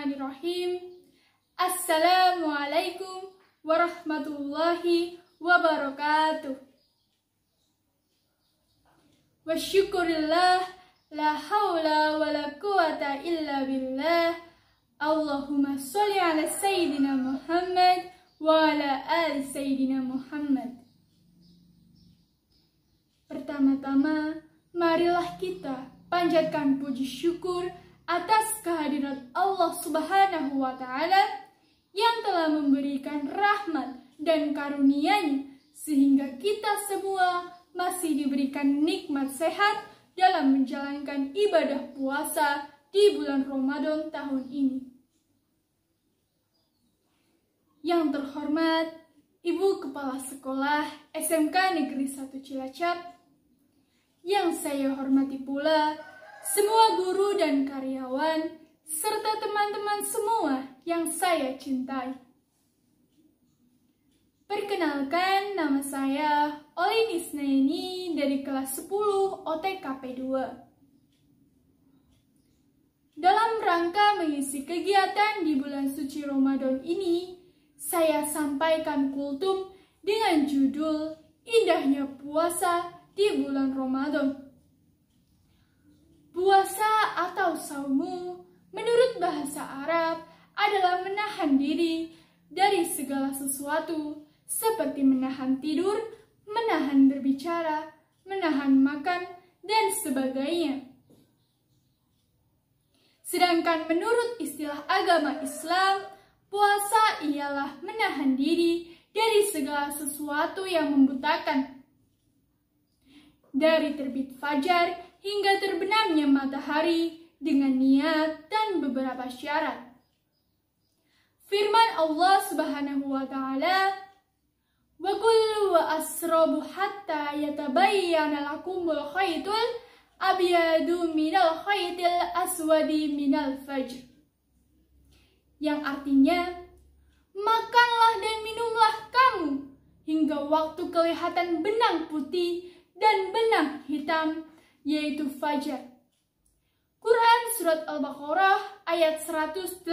Bismillahirrahmanirrahim. Assalamualaikum warahmatullahi wabarakatuh. Wa syukurillah la haula wa la quwata illa billah. Allahumma sholli ala sayyidina Muhammad wa ala ali sayyidina Muhammad. Pertama-tama, marilah kita panjatkan puji syukur atas kehadiran Allah Subhanahu wa taala yang telah memberikan rahmat dan karunia-Nya sehingga kita semua masih diberikan nikmat sehat dalam menjalankan ibadah puasa di bulan Ramadan tahun ini. Yang terhormat Ibu Kepala Sekolah SMK Negeri 1 Cilacap, yang saya hormati pula semua guru dan karyawan, serta teman-teman semua yang saya cintai. Perkenalkan, nama saya Oli Nisnaini dari kelas 10 OTKP 2. Dalam rangka mengisi kegiatan di bulan suci Ramadan ini, saya sampaikan kultum dengan judul Indahnya Puasa di Bulan Ramadan. Puasa atau saumu menurut bahasa Arab adalah menahan diri dari segala sesuatu seperti menahan tidur, menahan berbicara, menahan makan, dan sebagainya. Sedangkan menurut istilah agama Islam, puasa ialah menahan diri dari segala sesuatu yang membutakan. Dari terbit fajar hingga terbenamnya matahari dengan niat dan beberapa syarat. Firman Allah Subhanahu wa taala, "Wa kullu wa asrabu hatta yatabayyana lakumul khaytul abyadu minal khaytil aswadi minal fajr." Yang artinya, makanlah dan minumlah kamu hingga waktu kelihatan benang putih dan benang hitam yaitu fajar. Quran Surat Al-Baqarah ayat 187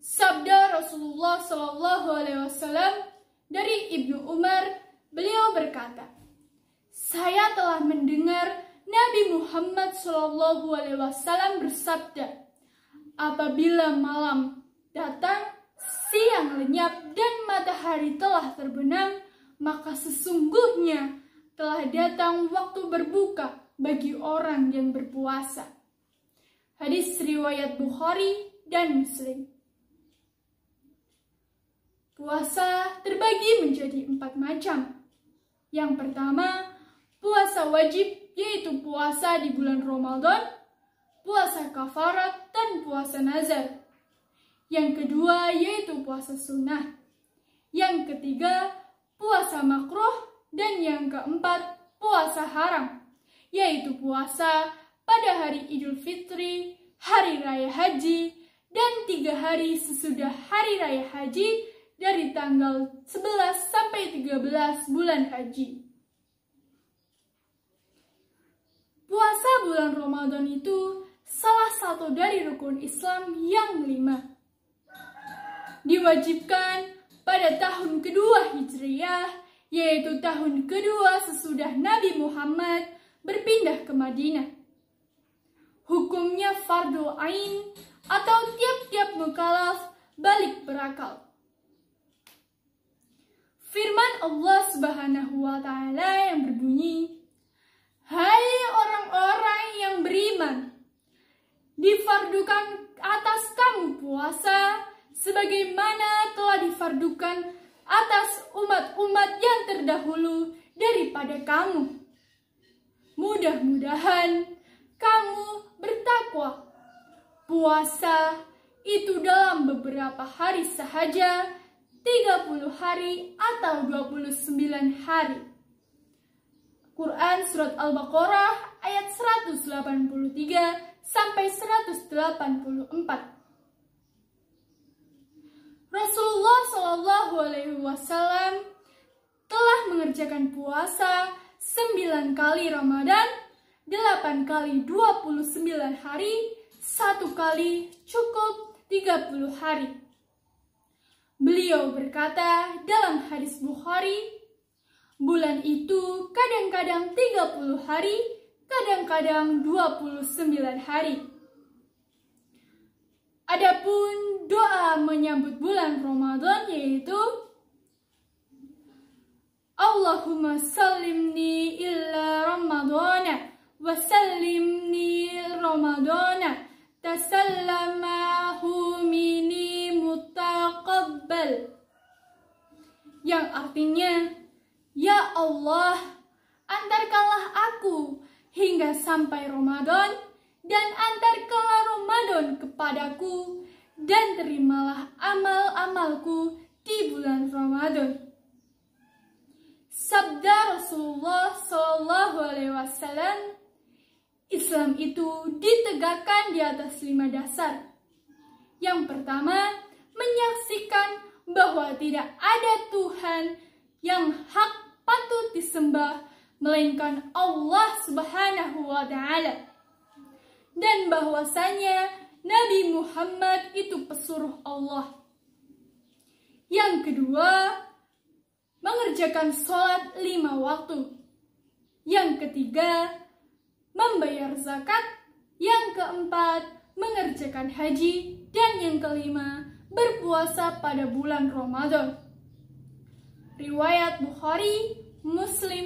Sabda Rasulullah Shallallahu Alaihi Wasallam dari Ibnu Umar, beliau berkata, saya telah mendengar Nabi Muhammad Shallallahu Alaihi Wasallam bersabda, apabila malam datang, siang lenyap dan matahari telah terbenam, maka sesungguhnya telah datang waktu berbuka bagi orang yang berpuasa. Hadis riwayat Bukhari dan Muslim. Puasa terbagi menjadi empat macam. Yang pertama, puasa wajib yaitu puasa di bulan Ramadan, puasa kafarat, dan puasa nazar. Yang kedua yaitu puasa sunnah. Yang ketiga, puasa makruh dan yang keempat, puasa haram, yaitu puasa pada hari Idul Fitri, Hari Raya Haji, dan tiga hari sesudah Hari Raya Haji dari tanggal 11 sampai 13 bulan haji. Puasa bulan Ramadan itu salah satu dari rukun Islam yang lima. Diwajibkan pada tahun kedua Hijriah yaitu tahun kedua sesudah Nabi Muhammad berpindah ke Madinah. Hukumnya fardu ain atau tiap-tiap mukalaf balik berakal. Firman Allah Subhanahu wa taala yang berbunyi, "Hai orang-orang yang beriman, difardukan atas kamu puasa sebagaimana telah difardukan atas umat-umat yang terdahulu daripada kamu. Mudah-mudahan kamu bertakwa. Puasa itu dalam beberapa hari sahaja, 30 hari atau 29 hari. Quran Surat Al-Baqarah ayat 183 sampai 184. Rasulullah Shallallahu Alaihi Wasallam telah mengerjakan puasa sembilan kali Ramadan, delapan kali dua puluh sembilan hari, satu kali cukup tiga puluh hari. Beliau berkata dalam hadis Bukhari, bulan itu kadang-kadang tiga puluh hari, kadang-kadang dua puluh sembilan hari. Adapun doa menyambut bulan Ramadan yaitu Allahumma salimni illa Ramadana wa salimni Ramadana tasallamahu mini mutaqabbal yang artinya Ya Allah antarkanlah aku hingga sampai Ramadan dan antarkanlah Ramadan kepadaku dan terimalah amal-amalku di bulan Ramadan. Sabda Rasulullah Shallallahu Alaihi Wasallam, Islam itu ditegakkan di atas lima dasar. Yang pertama, menyaksikan bahwa tidak ada Tuhan yang hak patut disembah melainkan Allah Subhanahu wa taala dan bahwasanya Nabi Muhammad itu pesuruh Allah. Yang kedua, mengerjakan sholat lima waktu. Yang ketiga, membayar zakat. Yang keempat, mengerjakan haji. Dan yang kelima, berpuasa pada bulan Ramadan. Riwayat Bukhari, Muslim,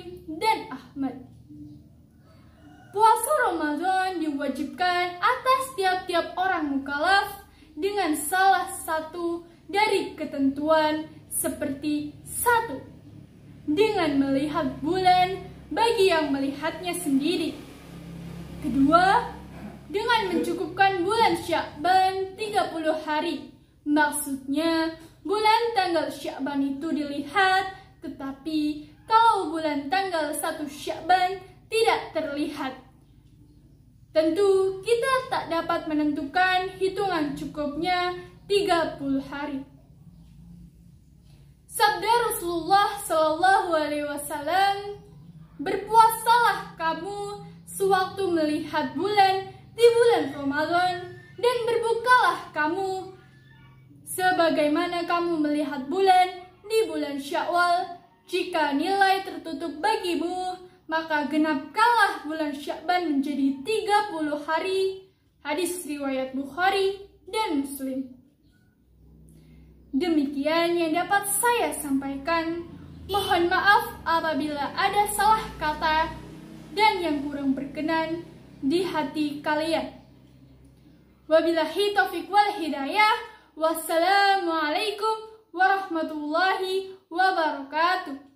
dengan salah satu dari ketentuan seperti satu dengan melihat bulan bagi yang melihatnya sendiri. Kedua, dengan mencukupkan bulan Syakban 30 hari. Maksudnya, bulan tanggal Syakban itu dilihat, tetapi kalau bulan tanggal satu Syakban tidak terlihat. Tentu kita tak dapat menentukan hitungan cukupnya 30 hari. Sabda Rasulullah Shallallahu Alaihi Wasallam, berpuasalah kamu sewaktu melihat bulan di bulan Ramadan dan berbukalah kamu sebagaimana kamu melihat bulan di bulan Syawal jika nilai tertutup bagimu maka genapkanlah bulan Syakban menjadi 30 hari. Hadis riwayat Bukhari dan Muslim. Demikian yang dapat saya sampaikan. Mohon maaf apabila ada salah kata dan yang kurang berkenan di hati kalian. Wabillahi taufiq wal hidayah. Wassalamualaikum warahmatullahi wabarakatuh.